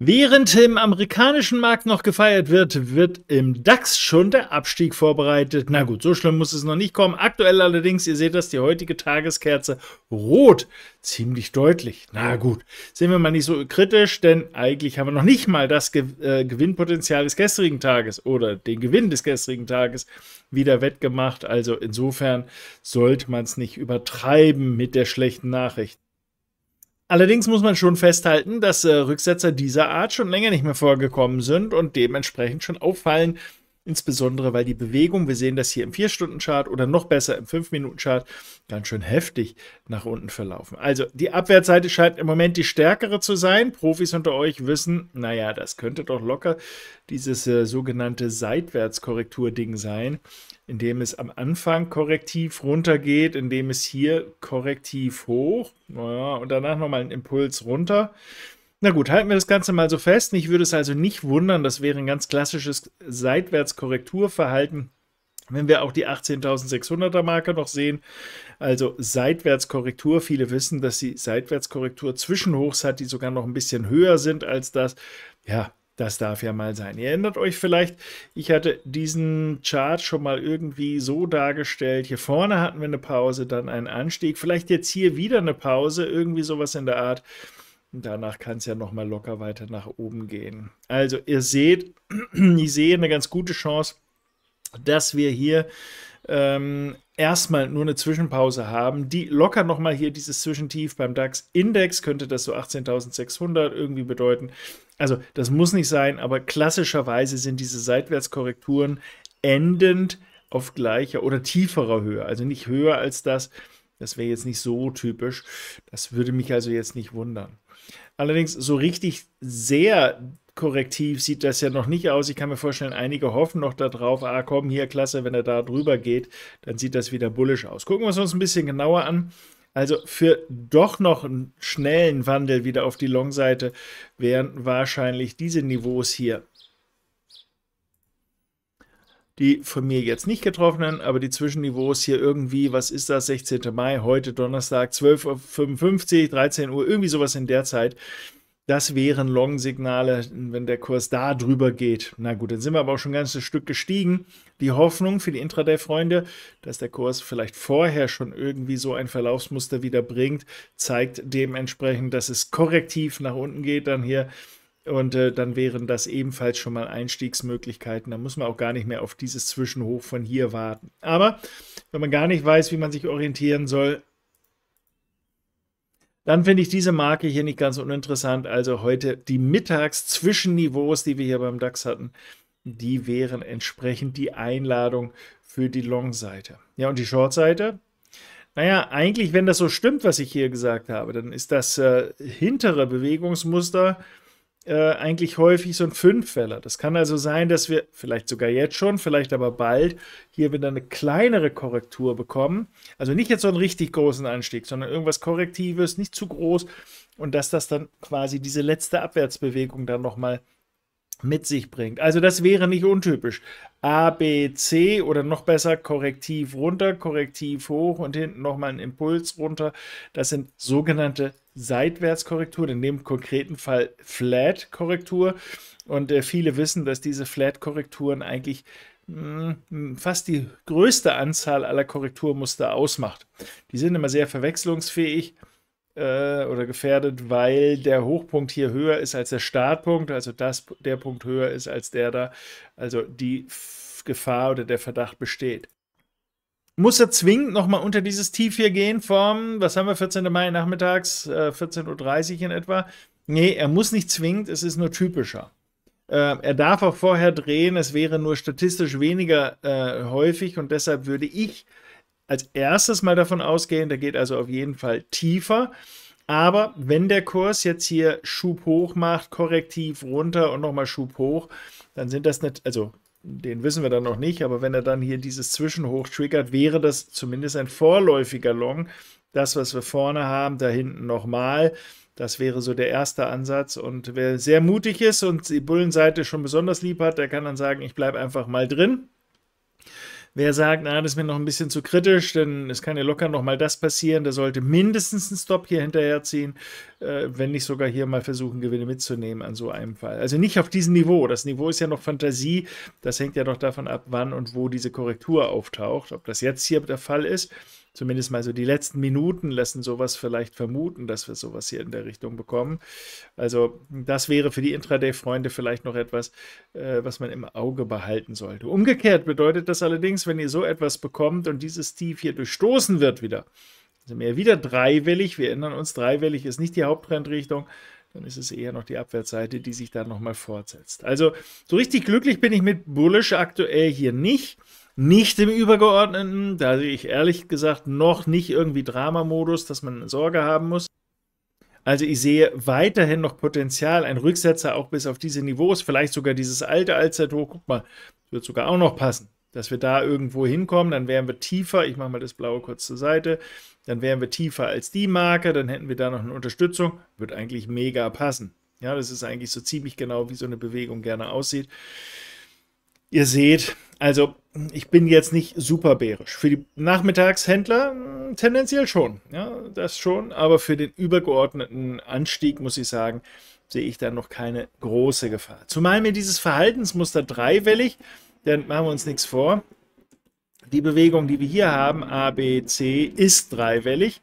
Während im amerikanischen Markt noch gefeiert wird, wird im DAX schon der Abstieg vorbereitet. Na gut, so schlimm muss es noch nicht kommen. Aktuell allerdings, ihr seht das, die heutige Tageskerze rot. Ziemlich deutlich. Na gut, sehen wir mal nicht so kritisch, denn eigentlich haben wir noch nicht mal das Ge äh, Gewinnpotenzial des gestrigen Tages oder den Gewinn des gestrigen Tages wieder wettgemacht. Also insofern sollte man es nicht übertreiben mit der schlechten Nachricht. Allerdings muss man schon festhalten, dass äh, Rücksetzer dieser Art schon länger nicht mehr vorgekommen sind und dementsprechend schon auffallen, Insbesondere, weil die Bewegung, wir sehen das hier im 4-Stunden-Chart oder noch besser im 5-Minuten-Chart, ganz schön heftig nach unten verlaufen. Also die Abwärtsseite scheint im Moment die stärkere zu sein. Profis unter euch wissen, naja, das könnte doch locker dieses äh, sogenannte Seitwärtskorrektur-Ding sein, indem es am Anfang korrektiv runtergeht, indem es hier korrektiv hoch, naja, und danach nochmal einen Impuls runter. Na gut, halten wir das Ganze mal so fest. Ich würde es also nicht wundern, das wäre ein ganz klassisches Seitwärtskorrekturverhalten, wenn wir auch die 18.600er Marke noch sehen, also Seitwärtskorrektur, viele wissen, dass sie Seitwärtskorrektur Zwischenhochs hat, die sogar noch ein bisschen höher sind als das. Ja, das darf ja mal sein. Ihr erinnert euch vielleicht, ich hatte diesen Chart schon mal irgendwie so dargestellt. Hier vorne hatten wir eine Pause, dann einen Anstieg, vielleicht jetzt hier wieder eine Pause, irgendwie sowas in der Art. Danach kann es ja nochmal locker weiter nach oben gehen. Also ihr seht, ich sehe eine ganz gute Chance, dass wir hier ähm, erstmal nur eine Zwischenpause haben. Die locker nochmal hier dieses Zwischentief beim DAX-Index könnte das so 18.600 irgendwie bedeuten. Also das muss nicht sein, aber klassischerweise sind diese Seitwärtskorrekturen endend auf gleicher oder tieferer Höhe. Also nicht höher als das, das wäre jetzt nicht so typisch. Das würde mich also jetzt nicht wundern. Allerdings so richtig sehr korrektiv sieht das ja noch nicht aus. Ich kann mir vorstellen, einige hoffen noch darauf, ah komm, hier klasse, wenn er da drüber geht, dann sieht das wieder bullisch aus. Gucken wir es uns ein bisschen genauer an. Also für doch noch einen schnellen Wandel wieder auf die Long-Seite wären wahrscheinlich diese Niveaus hier die von mir jetzt nicht getroffenen, aber die Zwischenniveaus hier irgendwie, was ist das, 16. Mai, heute Donnerstag, 12.55 Uhr, 13 Uhr, irgendwie sowas in der Zeit. Das wären Long-Signale, wenn der Kurs da drüber geht. Na gut, dann sind wir aber auch schon ein ganzes Stück gestiegen. Die Hoffnung für die Intraday-Freunde, dass der Kurs vielleicht vorher schon irgendwie so ein Verlaufsmuster wieder bringt, zeigt dementsprechend, dass es korrektiv nach unten geht. Dann hier und äh, dann wären das ebenfalls schon mal Einstiegsmöglichkeiten. Da muss man auch gar nicht mehr auf dieses Zwischenhoch von hier warten. Aber wenn man gar nicht weiß, wie man sich orientieren soll, dann finde ich diese Marke hier nicht ganz uninteressant. Also heute die Mittagszwischenniveaus, die wir hier beim DAX hatten, die wären entsprechend die Einladung für die Long-Seite. Ja, und die Short-Seite? Naja, eigentlich, wenn das so stimmt, was ich hier gesagt habe, dann ist das äh, hintere Bewegungsmuster äh, eigentlich häufig so ein Fünffäller. Das kann also sein, dass wir vielleicht sogar jetzt schon, vielleicht aber bald hier wieder eine kleinere Korrektur bekommen. Also nicht jetzt so einen richtig großen Anstieg, sondern irgendwas Korrektives, nicht zu groß und dass das dann quasi diese letzte Abwärtsbewegung dann nochmal mit sich bringt. Also das wäre nicht untypisch. A, B, C oder noch besser korrektiv runter, korrektiv hoch und hinten nochmal ein Impuls runter. Das sind sogenannte Seitwärtskorrektur, in dem konkreten Fall Flat-Korrektur. Und äh, viele wissen, dass diese Flat-Korrekturen eigentlich mh, hm, fast die größte Anzahl aller Korrekturmuster ausmacht. Die sind immer sehr verwechslungsfähig äh, oder gefährdet, weil der Hochpunkt hier höher ist als der Startpunkt, also das, der Punkt höher ist als der da. Also die Gefahr oder der Verdacht besteht muss er zwingend nochmal unter dieses Tief hier gehen vom, was haben wir, 14. Mai nachmittags, äh, 14.30 Uhr in etwa. Nee, er muss nicht zwingend, es ist nur typischer. Äh, er darf auch vorher drehen, es wäre nur statistisch weniger äh, häufig und deshalb würde ich als erstes mal davon ausgehen, der geht also auf jeden Fall tiefer. Aber wenn der Kurs jetzt hier Schub hoch macht, korrektiv runter und nochmal Schub hoch, dann sind das nicht, also den wissen wir dann noch nicht, aber wenn er dann hier dieses Zwischenhoch triggert, wäre das zumindest ein vorläufiger Long. Das, was wir vorne haben, da hinten nochmal. Das wäre so der erste Ansatz. Und wer sehr mutig ist und die Bullenseite schon besonders lieb hat, der kann dann sagen, ich bleibe einfach mal drin. Wer sagt, na, das ist mir noch ein bisschen zu kritisch, denn es kann ja locker noch mal das passieren, der sollte mindestens einen Stop hier hinterherziehen, äh, wenn nicht sogar hier mal versuchen, Gewinne mitzunehmen an so einem Fall. Also nicht auf diesem Niveau. Das Niveau ist ja noch Fantasie. Das hängt ja noch davon ab, wann und wo diese Korrektur auftaucht. Ob das jetzt hier der Fall ist zumindest mal so die letzten Minuten lassen sowas vielleicht vermuten, dass wir sowas hier in der Richtung bekommen. Also das wäre für die Intraday-Freunde vielleicht noch etwas, äh, was man im Auge behalten sollte. Umgekehrt bedeutet das allerdings, wenn ihr so etwas bekommt und dieses Tief hier durchstoßen wird wieder, sind wir wieder dreiwellig, wir erinnern uns, dreiwellig ist nicht die Haupttrendrichtung, dann ist es eher noch die Abwärtsseite, die sich da nochmal fortsetzt. Also so richtig glücklich bin ich mit Bullish aktuell hier nicht. Nicht im Übergeordneten, da sehe ich ehrlich gesagt noch nicht irgendwie Dramamodus, dass man Sorge haben muss. Also ich sehe weiterhin noch Potenzial, ein Rücksetzer auch bis auf diese Niveaus, vielleicht sogar dieses alte Allzeithoch, guck mal, wird sogar auch noch passen, dass wir da irgendwo hinkommen, dann wären wir tiefer, ich mache mal das blaue kurz zur Seite, dann wären wir tiefer als die Marke, dann hätten wir da noch eine Unterstützung, wird eigentlich mega passen. Ja, das ist eigentlich so ziemlich genau, wie so eine Bewegung gerne aussieht. Ihr seht, also, ich bin jetzt nicht super bärisch. Für die Nachmittagshändler hm, tendenziell schon. Ja, das schon. Aber für den übergeordneten Anstieg, muss ich sagen, sehe ich da noch keine große Gefahr. Zumal mir dieses Verhaltensmuster dreiwellig, dann machen wir uns nichts vor. Die Bewegung, die wir hier haben, A, B, C, ist dreiwellig.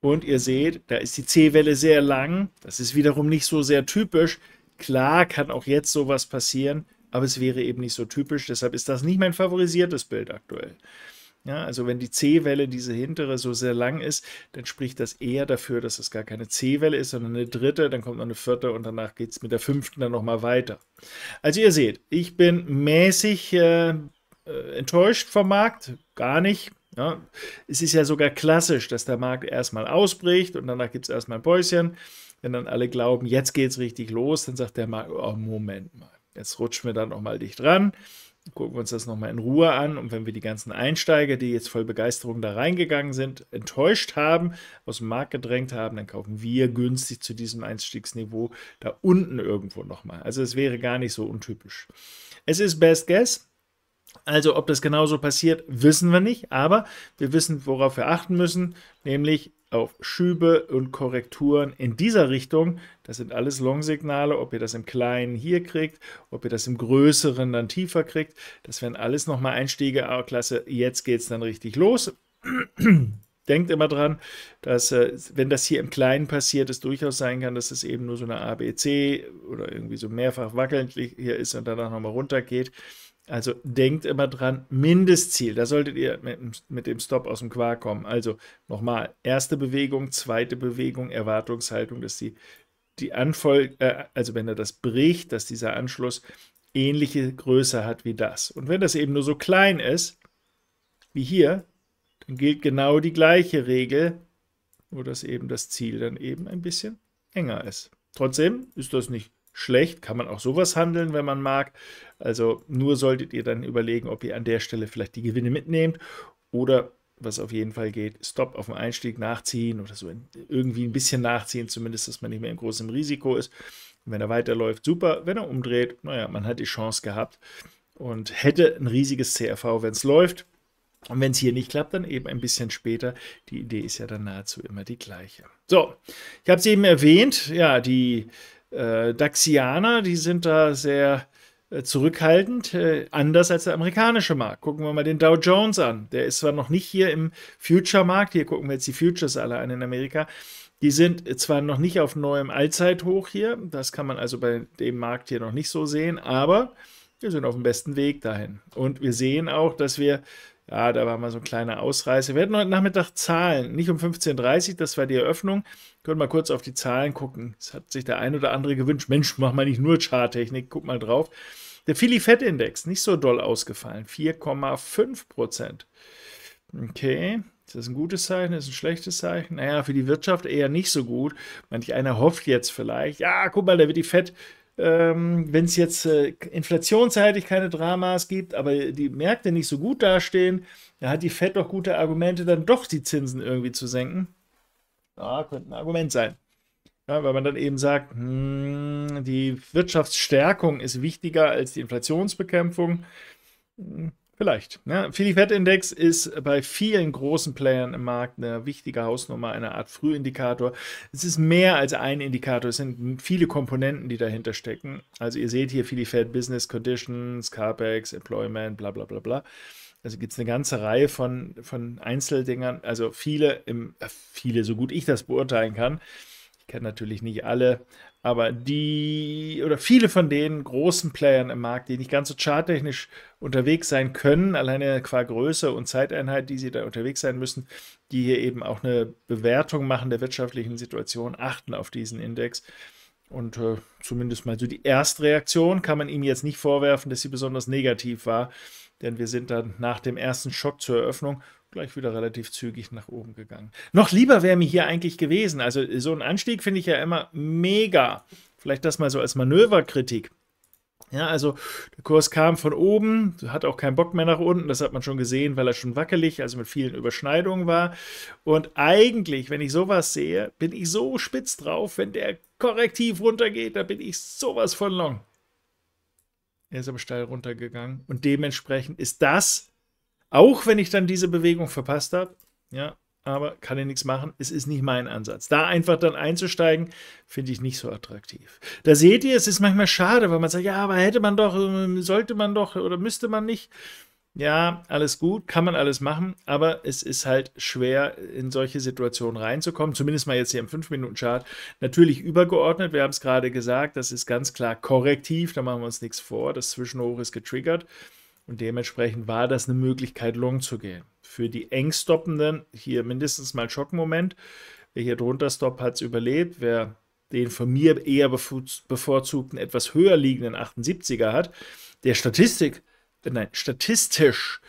Und ihr seht, da ist die C-Welle sehr lang. Das ist wiederum nicht so sehr typisch. Klar kann auch jetzt sowas passieren aber es wäre eben nicht so typisch. Deshalb ist das nicht mein favorisiertes Bild aktuell. Ja, also wenn die C-Welle, diese hintere, so sehr lang ist, dann spricht das eher dafür, dass es gar keine C-Welle ist, sondern eine dritte, dann kommt noch eine vierte und danach geht es mit der fünften dann nochmal weiter. Also ihr seht, ich bin mäßig äh, äh, enttäuscht vom Markt, gar nicht. Ja, es ist ja sogar klassisch, dass der Markt erstmal ausbricht und danach gibt es erstmal ein Päuschen. Wenn dann alle glauben, jetzt geht es richtig los, dann sagt der Markt, oh, Moment mal. Jetzt rutschen wir da nochmal dicht ran, gucken wir uns das nochmal in Ruhe an. Und wenn wir die ganzen Einsteiger, die jetzt voll Begeisterung da reingegangen sind, enttäuscht haben, aus dem Markt gedrängt haben, dann kaufen wir günstig zu diesem Einstiegsniveau da unten irgendwo nochmal. Also es wäre gar nicht so untypisch. Es ist Best Guess. Also ob das genauso passiert, wissen wir nicht, aber wir wissen, worauf wir achten müssen, nämlich auf Schübe und Korrekturen in dieser Richtung. Das sind alles Long-Signale, ob ihr das im Kleinen hier kriegt, ob ihr das im Größeren dann tiefer kriegt. Das wären alles nochmal Einstiege, A-Klasse, ah, jetzt geht es dann richtig los. Denkt immer dran, dass, äh, wenn das hier im Kleinen passiert, es durchaus sein kann, dass es eben nur so eine ABC oder irgendwie so mehrfach wackelnd hier ist und danach nochmal runter geht also denkt immer dran, Mindestziel, da solltet ihr mit, mit dem Stop aus dem Quark kommen. Also nochmal, erste Bewegung, zweite Bewegung, Erwartungshaltung, dass die, die Anfol äh, also wenn er das bricht, dass dieser Anschluss ähnliche Größe hat wie das. Und wenn das eben nur so klein ist, wie hier, dann gilt genau die gleiche Regel, nur dass eben das Ziel dann eben ein bisschen enger ist. Trotzdem ist das nicht schlecht. Kann man auch sowas handeln, wenn man mag. Also nur solltet ihr dann überlegen, ob ihr an der Stelle vielleicht die Gewinne mitnehmt oder was auf jeden Fall geht, Stop auf dem Einstieg nachziehen oder so irgendwie ein bisschen nachziehen, zumindest, dass man nicht mehr in großem Risiko ist. Und wenn er weiterläuft, super. Wenn er umdreht, naja, man hat die Chance gehabt und hätte ein riesiges CRV, wenn es läuft. Und wenn es hier nicht klappt, dann eben ein bisschen später. Die Idee ist ja dann nahezu immer die gleiche. So, ich habe es eben erwähnt, ja, die äh, Daxianer, die sind da sehr äh, zurückhaltend, äh, anders als der amerikanische Markt. Gucken wir mal den Dow Jones an. Der ist zwar noch nicht hier im Future-Markt, hier gucken wir jetzt die Futures alle an in Amerika. Die sind äh, zwar noch nicht auf neuem Allzeithoch hier, das kann man also bei dem Markt hier noch nicht so sehen, aber wir sind auf dem besten Weg dahin. Und wir sehen auch, dass wir ja, da war mal so ein kleiner Ausreißer. Wir hatten heute Nachmittag Zahlen, nicht um 15.30 Uhr, das war die Eröffnung. Können mal kurz auf die Zahlen gucken. Es hat sich der ein oder andere gewünscht. Mensch, mach mal nicht nur Charttechnik, guck mal drauf. Der Philly Fett Index, nicht so doll ausgefallen, 4,5 Prozent. Okay, ist das ein gutes Zeichen, ist das ein schlechtes Zeichen? Naja, für die Wirtschaft eher nicht so gut. Manch einer hofft jetzt vielleicht, ja, guck mal, da wird die Fett ähm, Wenn es jetzt äh, inflationsseitig keine Dramas gibt, aber die Märkte nicht so gut dastehen, da hat die Fed doch gute Argumente, dann doch die Zinsen irgendwie zu senken. Ja, könnte ein Argument sein. Ja, weil man dann eben sagt, hm, die Wirtschaftsstärkung ist wichtiger als die Inflationsbekämpfung. Hm, Vielleicht. Ja, ne? Fili-Fett-Index ist bei vielen großen Playern im Markt eine wichtige Hausnummer, eine Art Frühindikator. Es ist mehr als ein Indikator, es sind viele Komponenten, die dahinter stecken. Also ihr seht hier Fili-Fett Business Conditions, CAPEX, Employment, bla bla bla bla. Also gibt es eine ganze Reihe von, von Einzeldingern, also viele, im, äh, viele, so gut ich das beurteilen kann. Ich kenne natürlich nicht alle, aber die oder viele von den großen Playern im Markt, die nicht ganz so charttechnisch unterwegs sein können, alleine qua Größe und Zeiteinheit, die sie da unterwegs sein müssen, die hier eben auch eine Bewertung machen der wirtschaftlichen Situation, achten auf diesen Index. Und äh, zumindest mal so die Erstreaktion kann man ihm jetzt nicht vorwerfen, dass sie besonders negativ war, denn wir sind dann nach dem ersten Schock zur Eröffnung gleich wieder relativ zügig nach oben gegangen. Noch lieber wäre mir hier eigentlich gewesen. Also so ein Anstieg finde ich ja immer mega. Vielleicht das mal so als Manöverkritik. Ja, also der Kurs kam von oben, hat auch keinen Bock mehr nach unten, das hat man schon gesehen, weil er schon wackelig, also mit vielen Überschneidungen war. Und eigentlich, wenn ich sowas sehe, bin ich so spitz drauf, wenn der korrektiv runtergeht, da bin ich sowas von long. Er ist aber steil runtergegangen und dementsprechend ist das auch wenn ich dann diese Bewegung verpasst habe, ja, aber kann ich nichts machen. Es ist nicht mein Ansatz. Da einfach dann einzusteigen, finde ich nicht so attraktiv. Da seht ihr, es ist manchmal schade, weil man sagt, ja, aber hätte man doch, ähm, sollte man doch oder müsste man nicht. Ja, alles gut, kann man alles machen, aber es ist halt schwer, in solche Situationen reinzukommen. Zumindest mal jetzt hier im 5-Minuten-Chart. Natürlich übergeordnet, wir haben es gerade gesagt, das ist ganz klar korrektiv, da machen wir uns nichts vor. Das Zwischenhoch ist getriggert. Und dementsprechend war das eine Möglichkeit, long zu gehen. Für die engstoppenden hier mindestens mal Schockmoment. Wer hier drunter stoppt, hat es überlebt. Wer den von mir eher bevorzugten, etwas höher liegenden 78er hat, der Statistik, äh, nein, statistisch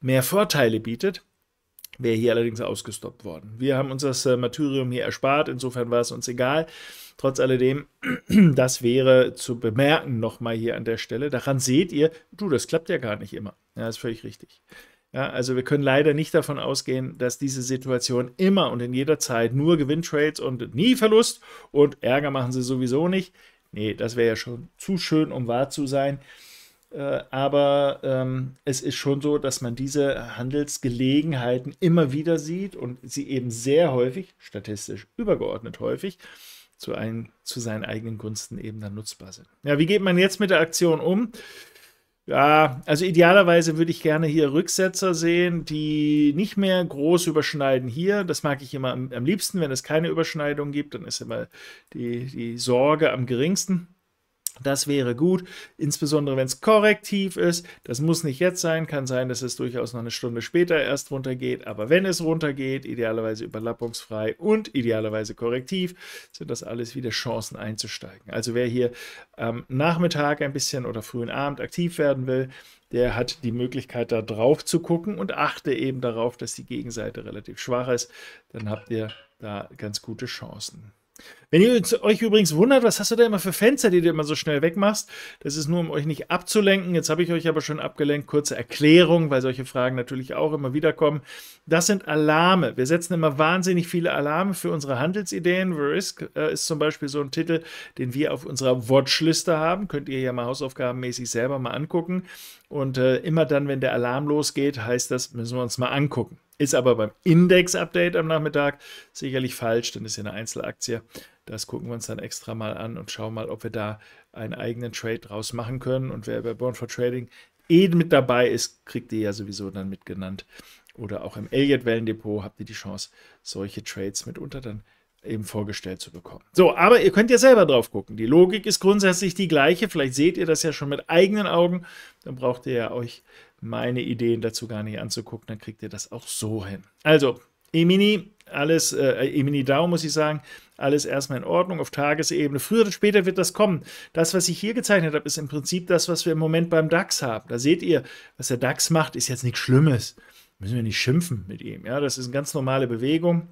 mehr Vorteile bietet, wäre hier allerdings ausgestoppt worden. Wir haben uns das äh, Martyrium hier erspart, insofern war es uns egal. Trotz alledem, das wäre zu bemerken nochmal hier an der Stelle. Daran seht ihr, du, das klappt ja gar nicht immer. Ja, ist völlig richtig. Ja, also wir können leider nicht davon ausgehen, dass diese Situation immer und in jeder Zeit nur Gewinntrades und nie Verlust und Ärger machen sie sowieso nicht. Nee, das wäre ja schon zu schön, um wahr zu sein. Äh, aber ähm, es ist schon so, dass man diese Handelsgelegenheiten immer wieder sieht und sie eben sehr häufig, statistisch übergeordnet häufig, zu, ein, zu seinen eigenen Gunsten eben dann nutzbar sind. Ja, wie geht man jetzt mit der Aktion um? Ja, also idealerweise würde ich gerne hier Rücksetzer sehen, die nicht mehr groß überschneiden hier. Das mag ich immer am, am liebsten, wenn es keine Überschneidung gibt, dann ist immer die, die Sorge am geringsten. Das wäre gut, insbesondere wenn es korrektiv ist. Das muss nicht jetzt sein, kann sein, dass es durchaus noch eine Stunde später erst runtergeht. Aber wenn es runtergeht, idealerweise überlappungsfrei und idealerweise korrektiv, sind das alles wieder Chancen einzusteigen. Also wer hier am Nachmittag ein bisschen oder frühen Abend aktiv werden will, der hat die Möglichkeit, da drauf zu gucken und achte eben darauf, dass die Gegenseite relativ schwach ist. Dann habt ihr da ganz gute Chancen. Wenn ihr euch übrigens wundert, was hast du da immer für Fenster, die du immer so schnell wegmachst, das ist nur, um euch nicht abzulenken. Jetzt habe ich euch aber schon abgelenkt. Kurze Erklärung, weil solche Fragen natürlich auch immer wieder kommen. Das sind Alarme. Wir setzen immer wahnsinnig viele Alarme für unsere Handelsideen. Risk äh, ist zum Beispiel so ein Titel, den wir auf unserer Watchliste haben. Könnt ihr ja mal hausaufgabenmäßig selber mal angucken. Und äh, immer dann, wenn der Alarm losgeht, heißt das, müssen wir uns mal angucken. Ist aber beim Index-Update am Nachmittag sicherlich falsch, denn ist ja eine Einzelaktie. Das gucken wir uns dann extra mal an und schauen mal, ob wir da einen eigenen Trade draus machen können. Und wer bei Born for Trading eh mit dabei ist, kriegt ihr ja sowieso dann mitgenannt. Oder auch im Elliott-Wellendepot habt ihr die Chance, solche Trades mitunter dann eben vorgestellt zu bekommen. So, aber ihr könnt ja selber drauf gucken. Die Logik ist grundsätzlich die gleiche. Vielleicht seht ihr das ja schon mit eigenen Augen. Dann braucht ihr ja euch meine Ideen dazu gar nicht anzugucken, dann kriegt ihr das auch so hin. Also, Emini, alles, äh, Emini Dau muss ich sagen, alles erstmal in Ordnung auf Tagesebene. Früher oder später wird das kommen. Das, was ich hier gezeichnet habe, ist im Prinzip das, was wir im Moment beim DAX haben. Da seht ihr, was der DAX macht, ist jetzt nichts Schlimmes. Müssen wir nicht schimpfen mit ihm. Ja, das ist eine ganz normale Bewegung.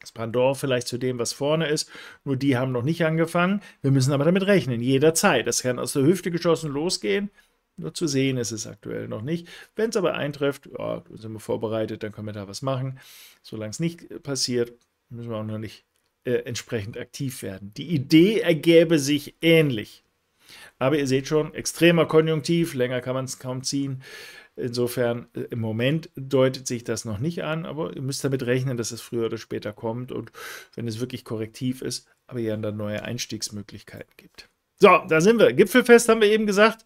Das Pandor vielleicht zu dem, was vorne ist. Nur die haben noch nicht angefangen. Wir müssen aber damit rechnen, jederzeit. Das kann aus der Hüfte geschossen losgehen. Nur zu sehen ist es aktuell noch nicht. Wenn es aber eintrifft, ja, sind wir vorbereitet, dann können wir da was machen. Solange es nicht äh, passiert, müssen wir auch noch nicht äh, entsprechend aktiv werden. Die Idee ergäbe sich ähnlich. Aber ihr seht schon, extremer Konjunktiv, länger kann man es kaum ziehen. Insofern, äh, im Moment deutet sich das noch nicht an, aber ihr müsst damit rechnen, dass es früher oder später kommt und wenn es wirklich korrektiv ist, aber ihr dann neue Einstiegsmöglichkeiten gibt. So, da sind wir. Gipfelfest haben wir eben gesagt.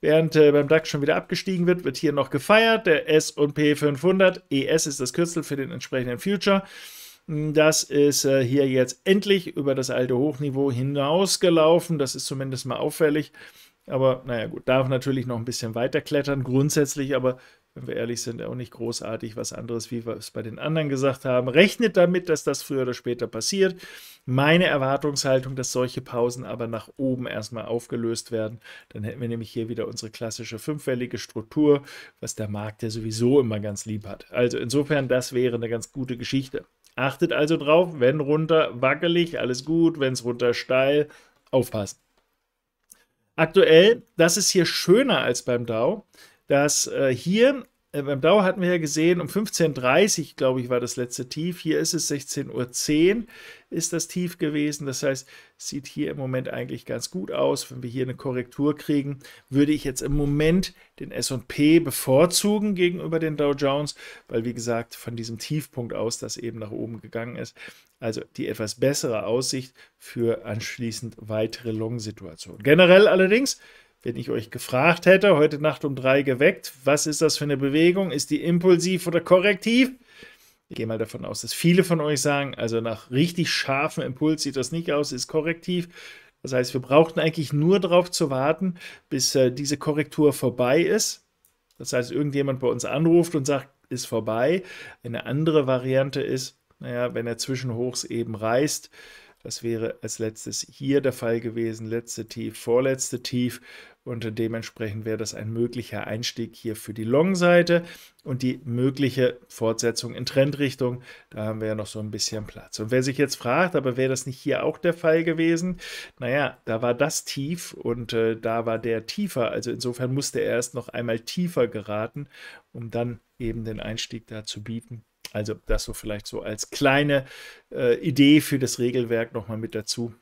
Während äh, beim DAX schon wieder abgestiegen wird, wird hier noch gefeiert. Der S&P 500, ES ist das Kürzel für den entsprechenden Future. Hm, das ist äh, hier jetzt endlich über das alte Hochniveau hinausgelaufen. Das ist zumindest mal auffällig. Aber naja, gut, darf natürlich noch ein bisschen weiter klettern, grundsätzlich aber wenn wir ehrlich sind, auch nicht großartig was anderes, wie wir es bei den anderen gesagt haben. Rechnet damit, dass das früher oder später passiert. Meine Erwartungshaltung, dass solche Pausen aber nach oben erstmal aufgelöst werden, dann hätten wir nämlich hier wieder unsere klassische fünfwellige Struktur, was der Markt ja sowieso immer ganz lieb hat. Also insofern, das wäre eine ganz gute Geschichte. Achtet also drauf, wenn runter wackelig, alles gut, wenn es runter steil, aufpassen. Aktuell, das ist hier schöner als beim DAO dass äh, hier äh, beim Dauer hatten wir ja gesehen, um 15.30 Uhr, glaube ich, war das letzte Tief. Hier ist es 16.10 Uhr ist das Tief gewesen. Das heißt, sieht hier im Moment eigentlich ganz gut aus. Wenn wir hier eine Korrektur kriegen, würde ich jetzt im Moment den S&P bevorzugen gegenüber den Dow Jones, weil wie gesagt, von diesem Tiefpunkt aus, das eben nach oben gegangen ist, also die etwas bessere Aussicht für anschließend weitere Long-Situationen. Generell allerdings wenn ich euch gefragt hätte, heute Nacht um drei geweckt, was ist das für eine Bewegung? Ist die impulsiv oder korrektiv? Ich gehe mal davon aus, dass viele von euch sagen, also nach richtig scharfem Impuls sieht das nicht aus, ist korrektiv. Das heißt, wir brauchten eigentlich nur darauf zu warten, bis äh, diese Korrektur vorbei ist. Das heißt, irgendjemand bei uns anruft und sagt, ist vorbei. Eine andere Variante ist, naja, wenn er zwischen Hochs eben reißt, das wäre als letztes hier der Fall gewesen, letzte Tief, vorletzte Tief und dementsprechend wäre das ein möglicher Einstieg hier für die Long-Seite und die mögliche Fortsetzung in Trendrichtung. Da haben wir ja noch so ein bisschen Platz. Und wer sich jetzt fragt, aber wäre das nicht hier auch der Fall gewesen? Naja, da war das tief und äh, da war der tiefer. Also insofern musste er erst noch einmal tiefer geraten, um dann eben den Einstieg da zu bieten. Also das so vielleicht so als kleine äh, Idee für das Regelwerk nochmal mit dazu.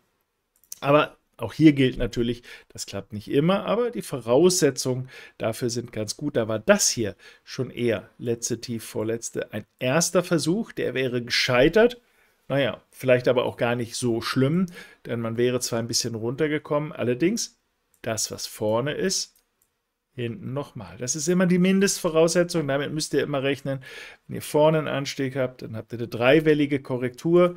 Aber auch hier gilt natürlich, das klappt nicht immer, aber die Voraussetzungen dafür sind ganz gut. Da war das hier schon eher letzte Tief, vorletzte, ein erster Versuch, der wäre gescheitert. Naja, vielleicht aber auch gar nicht so schlimm, denn man wäre zwar ein bisschen runtergekommen, allerdings das, was vorne ist, hinten nochmal. Das ist immer die Mindestvoraussetzung. Damit müsst ihr immer rechnen. Wenn ihr vorne einen Anstieg habt, dann habt ihr eine dreiwellige Korrektur.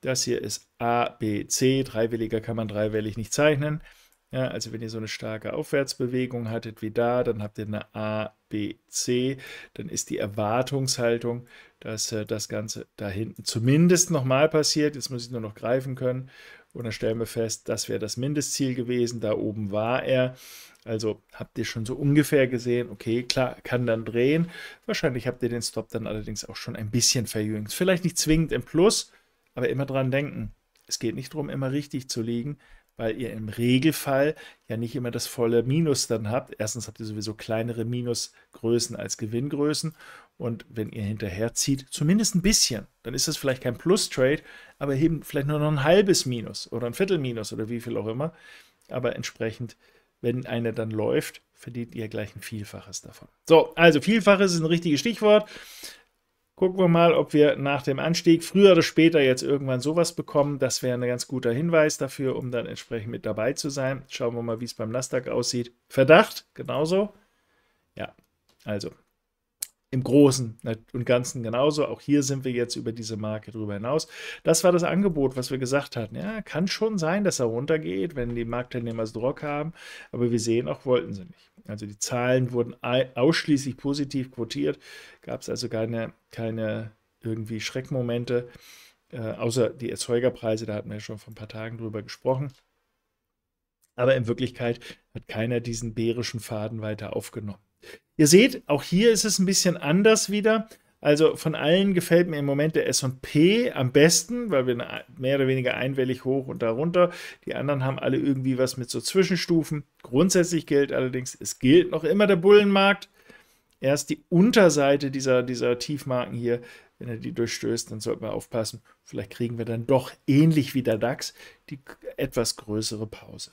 Das hier ist A, B, C. Dreiwelliger kann man dreiwellig nicht zeichnen. Ja, also wenn ihr so eine starke Aufwärtsbewegung hattet wie da, dann habt ihr eine A, B, C. Dann ist die Erwartungshaltung, dass äh, das Ganze da hinten zumindest nochmal passiert. Jetzt muss ich nur noch greifen können. Und dann stellen wir fest, das wäre das Mindestziel gewesen, da oben war er. Also habt ihr schon so ungefähr gesehen, okay, klar, kann dann drehen. Wahrscheinlich habt ihr den Stop dann allerdings auch schon ein bisschen verjüngt. Vielleicht nicht zwingend im Plus, aber immer dran denken. Es geht nicht darum, immer richtig zu liegen, weil ihr im Regelfall ja nicht immer das volle Minus dann habt. Erstens habt ihr sowieso kleinere Minusgrößen als Gewinngrößen und wenn ihr hinterherzieht, zumindest ein bisschen, dann ist das vielleicht kein Plus-Trade, aber eben vielleicht nur noch ein halbes Minus oder ein Viertel Minus oder wie viel auch immer. Aber entsprechend, wenn einer dann läuft, verdient ihr gleich ein Vielfaches davon. So, also Vielfaches ist ein richtiges Stichwort. Gucken wir mal, ob wir nach dem Anstieg früher oder später jetzt irgendwann sowas bekommen. Das wäre ein ganz guter Hinweis dafür, um dann entsprechend mit dabei zu sein. Schauen wir mal, wie es beim Nasdaq aussieht. Verdacht, genauso. Ja, also im Großen und Ganzen genauso. Auch hier sind wir jetzt über diese Marke drüber hinaus. Das war das Angebot, was wir gesagt hatten. Ja, kann schon sein, dass er runtergeht, wenn die Marktteilnehmer es Druck haben, aber wir sehen auch, wollten sie nicht. Also die Zahlen wurden ausschließlich positiv quotiert, gab es also keine, keine irgendwie Schreckmomente, äh, außer die Erzeugerpreise, da hatten wir schon vor ein paar Tagen drüber gesprochen. Aber in Wirklichkeit hat keiner diesen bärischen Faden weiter aufgenommen. Ihr seht, auch hier ist es ein bisschen anders wieder. Also von allen gefällt mir im Moment der S&P am besten, weil wir mehr oder weniger einwellig hoch und darunter. Die anderen haben alle irgendwie was mit so Zwischenstufen. Grundsätzlich gilt allerdings, es gilt noch immer der Bullenmarkt. Erst die Unterseite dieser, dieser Tiefmarken hier, wenn er die durchstößt, dann sollten wir aufpassen. Vielleicht kriegen wir dann doch ähnlich wie der DAX die etwas größere Pause.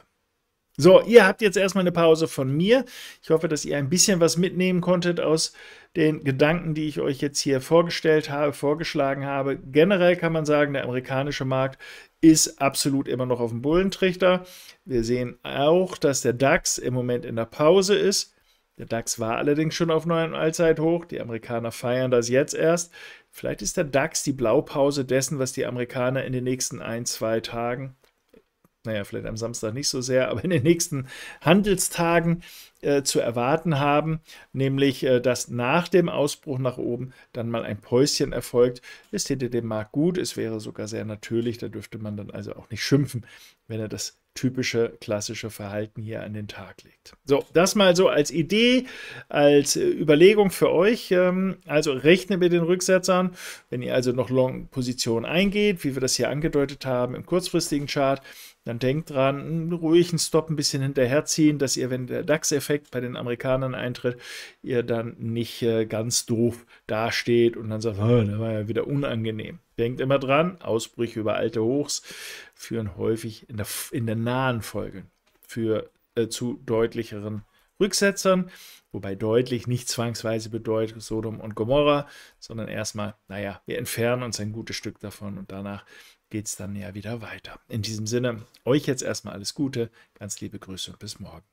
So, ihr habt jetzt erstmal eine Pause von mir. Ich hoffe, dass ihr ein bisschen was mitnehmen konntet aus den Gedanken, die ich euch jetzt hier vorgestellt habe, vorgeschlagen habe. Generell kann man sagen, der amerikanische Markt ist absolut immer noch auf dem Bullentrichter. Wir sehen auch, dass der DAX im Moment in der Pause ist. Der DAX war allerdings schon auf neuen Allzeithoch. Die Amerikaner feiern das jetzt erst. Vielleicht ist der DAX die Blaupause dessen, was die Amerikaner in den nächsten ein, zwei Tagen naja, vielleicht am Samstag nicht so sehr, aber in den nächsten Handelstagen äh, zu erwarten haben, nämlich äh, dass nach dem Ausbruch nach oben dann mal ein Päuschen erfolgt, ist hinter dem Markt gut, es wäre sogar sehr natürlich, da dürfte man dann also auch nicht schimpfen, wenn er das typische klassische Verhalten hier an den Tag legt. So, das mal so als Idee, als äh, Überlegung für euch. Ähm, also rechnet mit den Rücksetzern, wenn ihr also noch Long-Position eingeht, wie wir das hier angedeutet haben im kurzfristigen Chart, dann denkt dran, einen ruhigen Stop ein bisschen hinterherziehen, dass ihr, wenn der DAX-Effekt bei den Amerikanern eintritt, ihr dann nicht äh, ganz doof dasteht und dann sagt, oh, das war ja wieder unangenehm. Denkt immer dran, Ausbrüche über alte Hochs führen häufig in der, in der nahen Folge für, äh, zu deutlicheren Rücksetzern, wobei deutlich nicht zwangsweise bedeutet Sodom und Gomorra, sondern erstmal, naja, wir entfernen uns ein gutes Stück davon und danach geht es dann ja wieder weiter. In diesem Sinne, euch jetzt erstmal alles Gute, ganz liebe Grüße und bis morgen.